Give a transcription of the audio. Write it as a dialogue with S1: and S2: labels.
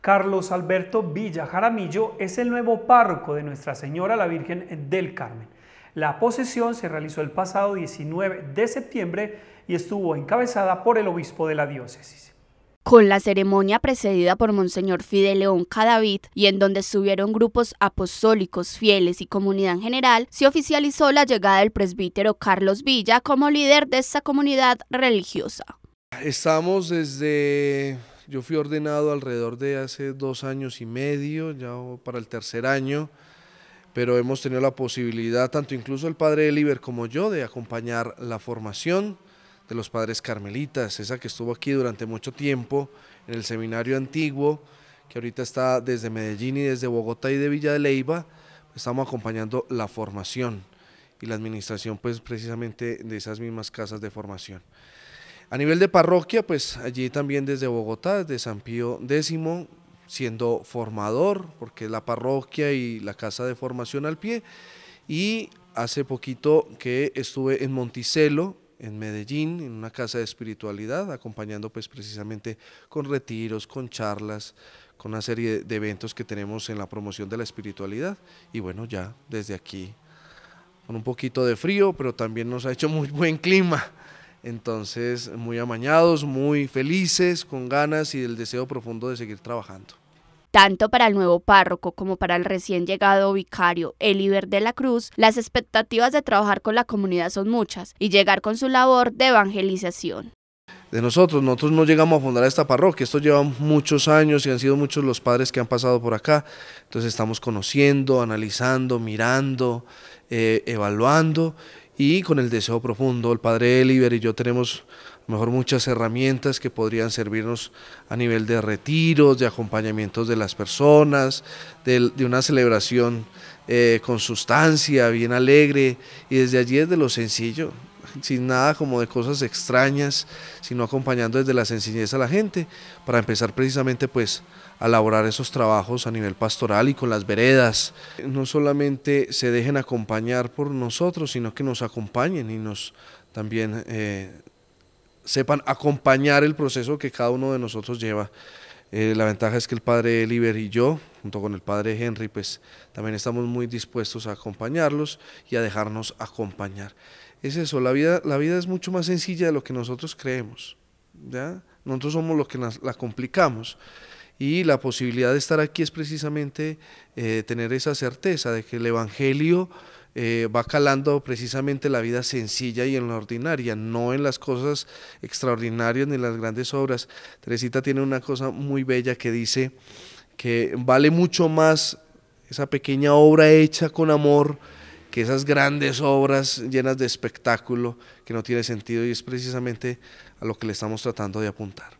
S1: Carlos Alberto Villa Jaramillo es el nuevo párroco de Nuestra Señora la Virgen del Carmen. La posesión se realizó el pasado 19 de septiembre y estuvo encabezada por el obispo de la diócesis. Con la ceremonia precedida por Monseñor Fidel León Cadavid y en donde estuvieron grupos apostólicos, fieles y comunidad en general, se oficializó la llegada del presbítero Carlos Villa como líder de esta comunidad religiosa.
S2: Estamos desde yo fui ordenado alrededor de hace dos años y medio, ya para el tercer año, pero hemos tenido la posibilidad, tanto incluso el padre Eliber como yo, de acompañar la formación de los padres carmelitas, esa que estuvo aquí durante mucho tiempo en el seminario antiguo, que ahorita está desde Medellín y desde Bogotá y de Villa de Leiva, estamos acompañando la formación y la administración pues precisamente de esas mismas casas de formación. A nivel de parroquia, pues allí también desde Bogotá, desde San Pío X, siendo formador, porque es la parroquia y la casa de formación al pie. Y hace poquito que estuve en Monticelo, en Medellín, en una casa de espiritualidad, acompañando pues precisamente con retiros, con charlas, con una serie de eventos que tenemos en la promoción de la espiritualidad. Y bueno, ya desde aquí, con un poquito de frío, pero también nos ha hecho muy buen clima. Entonces, muy amañados, muy felices, con ganas y el deseo profundo de seguir trabajando.
S1: Tanto para el nuevo párroco como para el recién llegado vicario líder de la Cruz, las expectativas de trabajar con la comunidad son muchas y llegar con su labor de evangelización
S2: de nosotros. Nosotros no llegamos a fundar esta parroquia, esto lleva muchos años y han sido muchos los padres que han pasado por acá. Entonces estamos conociendo, analizando, mirando, eh, evaluando y con el deseo profundo. El padre Eliver y yo tenemos mejor muchas herramientas que podrían servirnos a nivel de retiros, de acompañamientos de las personas, de, una celebración eh, con sustancia, bien alegre y desde allí, es de lo sencillo, sin nada como de cosas extrañas, sino acompañando desde la sencillez a la gente para empezar precisamente pues a elaborar esos trabajos a nivel pastoral y con las veredas. No solamente se dejen acompañar por nosotros, sino que nos acompañen y nos también eh, sepan acompañar el proceso que cada uno de nosotros lleva. Eh, la ventaja es que el padre Liber y yo junto con el padre Henry, pues también estamos muy dispuestos a acompañarlos y a dejarnos acompañar. Es eso, la vida, la vida es mucho más sencilla de lo que nosotros creemos. ¿ya? Nosotros somos los que la complicamos. Y la posibilidad de estar aquí es precisamente eh, tener esa certeza de que el Evangelio eh, va calando precisamente la vida sencilla y en la ordinaria, no en las cosas extraordinarias ni en las grandes obras. Teresita tiene una cosa muy bella que dice, que vale mucho más esa pequeña obra hecha con amor que esas grandes obras llenas de espectáculo que no tiene sentido y es precisamente a lo que le estamos tratando de apuntar.